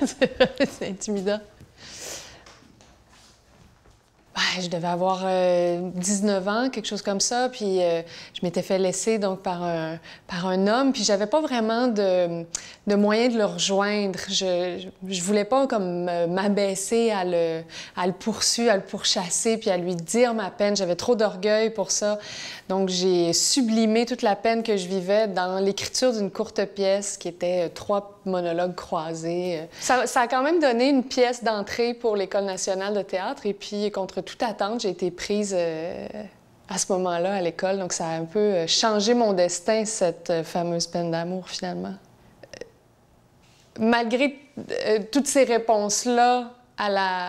c'est intimidant. Ah, je devais avoir 19 euh, ans, quelque chose comme ça. Puis euh, je m'étais fait laisser donc par un, par un homme. Puis j'avais pas vraiment de, de de le rejoindre. Je, je voulais pas comme m'abaisser à le, à le poursuivre, à le pourchasser, puis à lui dire ma peine. J'avais trop d'orgueil pour ça. Donc j'ai sublimé toute la peine que je vivais dans l'écriture d'une courte pièce qui était euh, trois monologues croisés. Ça, ça a quand même donné une pièce d'entrée pour l'École nationale de théâtre. Et puis contre toute j'ai été prise euh, à ce moment-là à l'école. Donc, ça a un peu euh, changé mon destin, cette euh, fameuse peine d'amour, finalement. Malgré toutes ces réponses-là à la,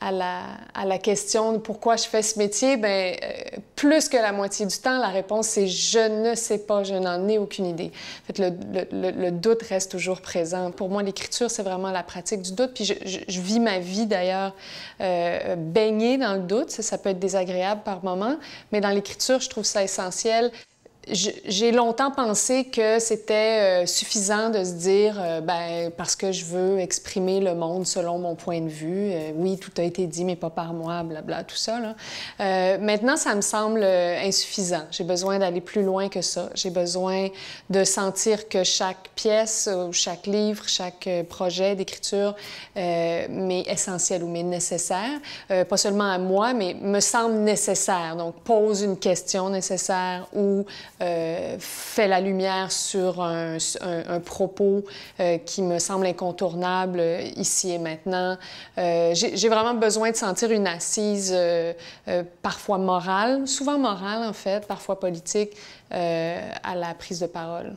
à, la, à la question de pourquoi je fais ce métier, ben plus que la moitié du temps, la réponse c'est je ne sais pas, je n'en ai aucune idée. En fait, le, doute reste toujours présent. Pour moi, l'écriture, c'est vraiment la pratique du doute. Puis je, vis ma vie d'ailleurs euh, baignée dans le doute. Ça, peut être désagréable par moments, mais dans l'écriture, je trouve ça essentiel j'ai longtemps pensé que c'était euh, suffisant de se dire, euh, ben, parce que je veux exprimer le monde selon mon point de vue. Euh, oui, tout a été dit, mais pas par moi, blabla, tout ça. Là. maintenant, ça me semble insuffisant. J'ai besoin d'aller plus loin que ça. J'ai besoin de sentir que chaque pièce, chaque livre, chaque projet d'écriture euh, m'est essentiel ou m'est nécessaire. pas seulement à moi, mais me semble nécessaire. Donc, pose une question nécessaire ou euh, fait la lumière sur un, propos euh, qui me semble incontournable euh, ici et maintenant. J'ai vraiment besoin de sentir une assise parfois morale, souvent morale en fait, parfois politique, à la prise de parole.